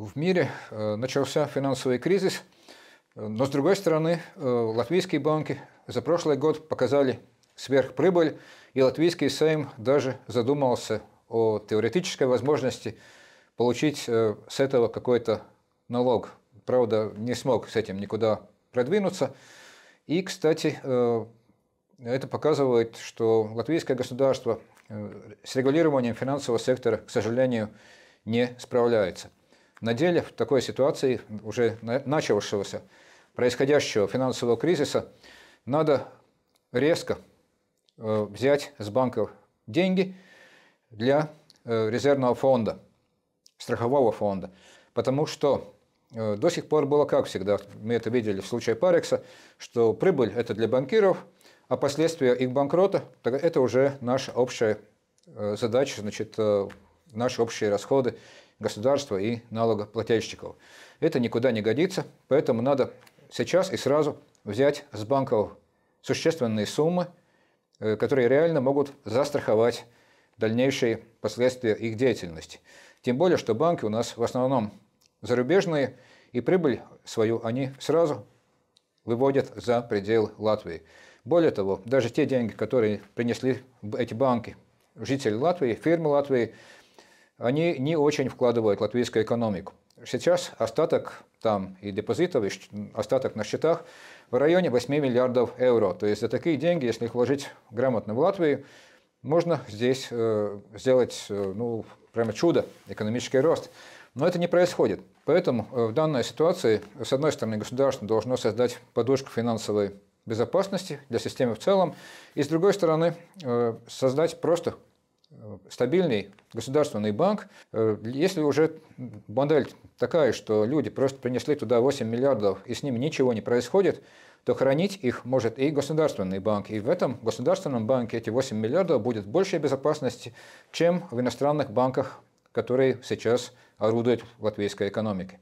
в мире э, начался финансовый кризис, но с другой стороны э, латвийские банки за прошлый год показали сверхприбыль, и латвийский Сейм даже задумался о теоретической возможности получить э, с этого какой-то налог. Правда, не смог с этим никуда продвинуться. И, кстати, это показывает, что латвийское государство с регулированием финансового сектора, к сожалению, не справляется. На деле в такой ситуации уже начавшегося происходящего финансового кризиса надо резко э, взять с банков деньги для э, резервного фонда, страхового фонда. Потому что э, до сих пор было как всегда, мы это видели в случае Парекса, что прибыль это для банкиров, а последствия их банкрота это уже наша общая задача, значит, наши общие расходы государства и налогоплательщиков. Это никуда не годится, поэтому надо сейчас и сразу взять с банков существенные суммы, э, которые реально могут застраховать дальнейшие последствия их деятельности. Тем более, что банки у нас в основном зарубежные, и прибыль свою они сразу выводят за пределы Латвии. Более того, даже те деньги, которые принесли эти банки жители Латвии, фирмы Латвии, они не очень вкладывают в латвийскую экономику. Сейчас остаток там и депозитов, и остаток на счетах в районе 8 миллиардов евро. То есть за такие деньги, если их вложить грамотно в Латвию, можно здесь э, сделать э, ну, прямо чудо, экономический рост. Но это не происходит. Поэтому э, в данной ситуации, с одной стороны, государство должно создать подушку финансовой безопасности для системы в целом, и с другой стороны, э, создать просто Э, стабильный государственный банк, э, если уже модель такая, что люди просто принесли туда 8 миллиардов и с ними ничего не происходит, то хранить их может и государственный банк. И в этом государственном банке эти 8 миллиардов будет больше безопасности, чем в иностранных банках, которые сейчас орудуют в латвийской экономике.